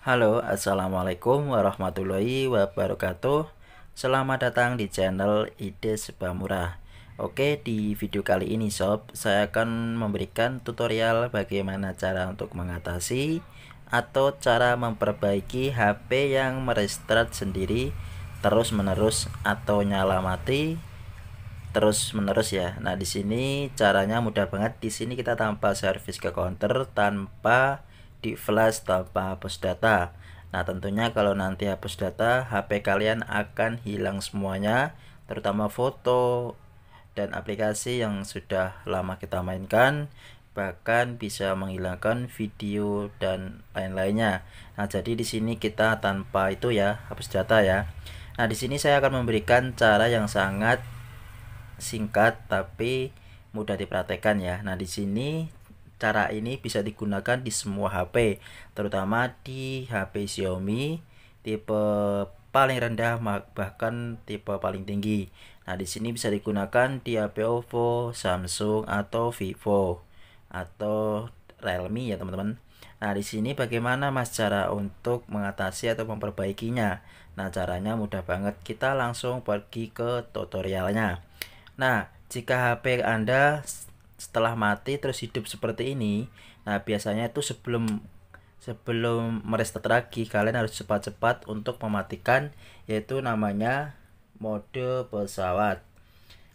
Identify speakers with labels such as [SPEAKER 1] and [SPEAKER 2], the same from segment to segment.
[SPEAKER 1] Halo, Assalamualaikum warahmatullahi wabarakatuh Selamat datang di channel Ide Sebah Murah Oke, di video kali ini sob, saya akan memberikan tutorial bagaimana cara untuk mengatasi Atau cara memperbaiki HP yang merestart sendiri terus menerus atau nyala mati terus menerus ya. Nah, di sini caranya mudah banget. Di sini kita tanpa service ke counter, tanpa di flash, tanpa hapus data. Nah, tentunya kalau nanti hapus data, HP kalian akan hilang semuanya, terutama foto dan aplikasi yang sudah lama kita mainkan bahkan bisa menghilangkan video dan lain-lainnya. Nah, jadi di sini kita tanpa itu ya, hapus data ya. Nah, di sini saya akan memberikan cara yang sangat singkat tapi mudah dipraktekkan ya. Nah, di sini cara ini bisa digunakan di semua HP, terutama di HP Xiaomi tipe paling rendah bahkan tipe paling tinggi. Nah, di sini bisa digunakan di HP OVO, Samsung atau Vivo atau Realme ya, teman-teman. Nah, di sini bagaimana Mas cara untuk mengatasi atau memperbaikinya? Nah, caranya mudah banget. Kita langsung pergi ke tutorialnya. Nah, jika HP Anda setelah mati terus hidup seperti ini, nah biasanya itu sebelum sebelum merestart lagi kalian harus cepat-cepat untuk mematikan yaitu namanya mode pesawat.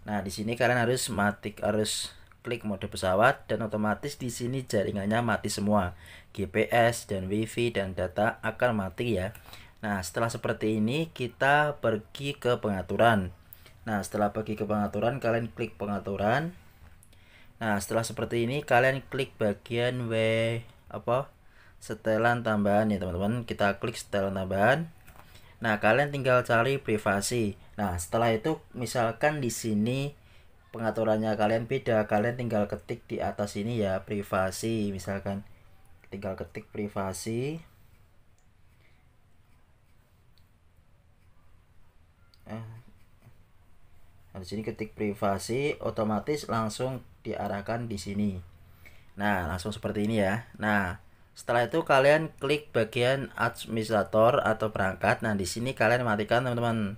[SPEAKER 1] Nah, di sini kalian harus mati harus klik mode pesawat dan otomatis di sini jaringannya mati semua. GPS dan WiFi dan data akan mati ya. Nah, setelah seperti ini kita pergi ke pengaturan. Nah, setelah pergi ke pengaturan, kalian klik pengaturan. Nah, setelah seperti ini kalian klik bagian W apa? Setelan tambahan ya, teman-teman. Kita klik setelan tambahan. Nah, kalian tinggal cari privasi. Nah, setelah itu misalkan di sini pengaturannya kalian beda, kalian tinggal ketik di atas ini ya privasi misalkan. Tinggal ketik privasi. Nah, di sini ketik privasi, otomatis langsung diarahkan di sini. Nah, langsung seperti ini ya. Nah, setelah itu kalian klik bagian administrator atau perangkat. Nah, di sini kalian matikan teman-teman.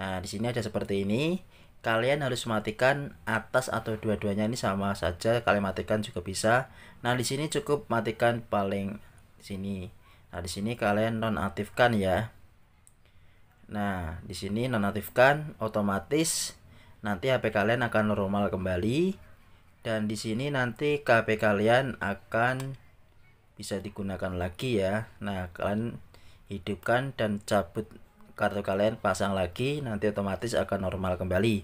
[SPEAKER 1] Nah, di sini ada seperti ini. Kalian harus matikan atas atau dua-duanya ini sama saja. Kalian matikan juga bisa. Nah, di sini cukup matikan paling sini. Nah, di sini kalian nonaktifkan ya. Nah, di sini nonaktifkan otomatis nanti HP kalian akan normal kembali dan di sini nanti KP kalian akan bisa digunakan lagi ya nah kalian hidupkan dan cabut kartu kalian pasang lagi nanti otomatis akan normal kembali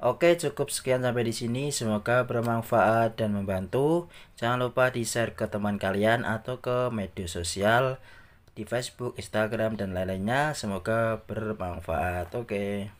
[SPEAKER 1] Oke cukup sekian sampai di sini semoga bermanfaat dan membantu jangan lupa di share ke teman kalian atau ke media sosial di Facebook, Instagram dan lain-lainnya semoga bermanfaat oke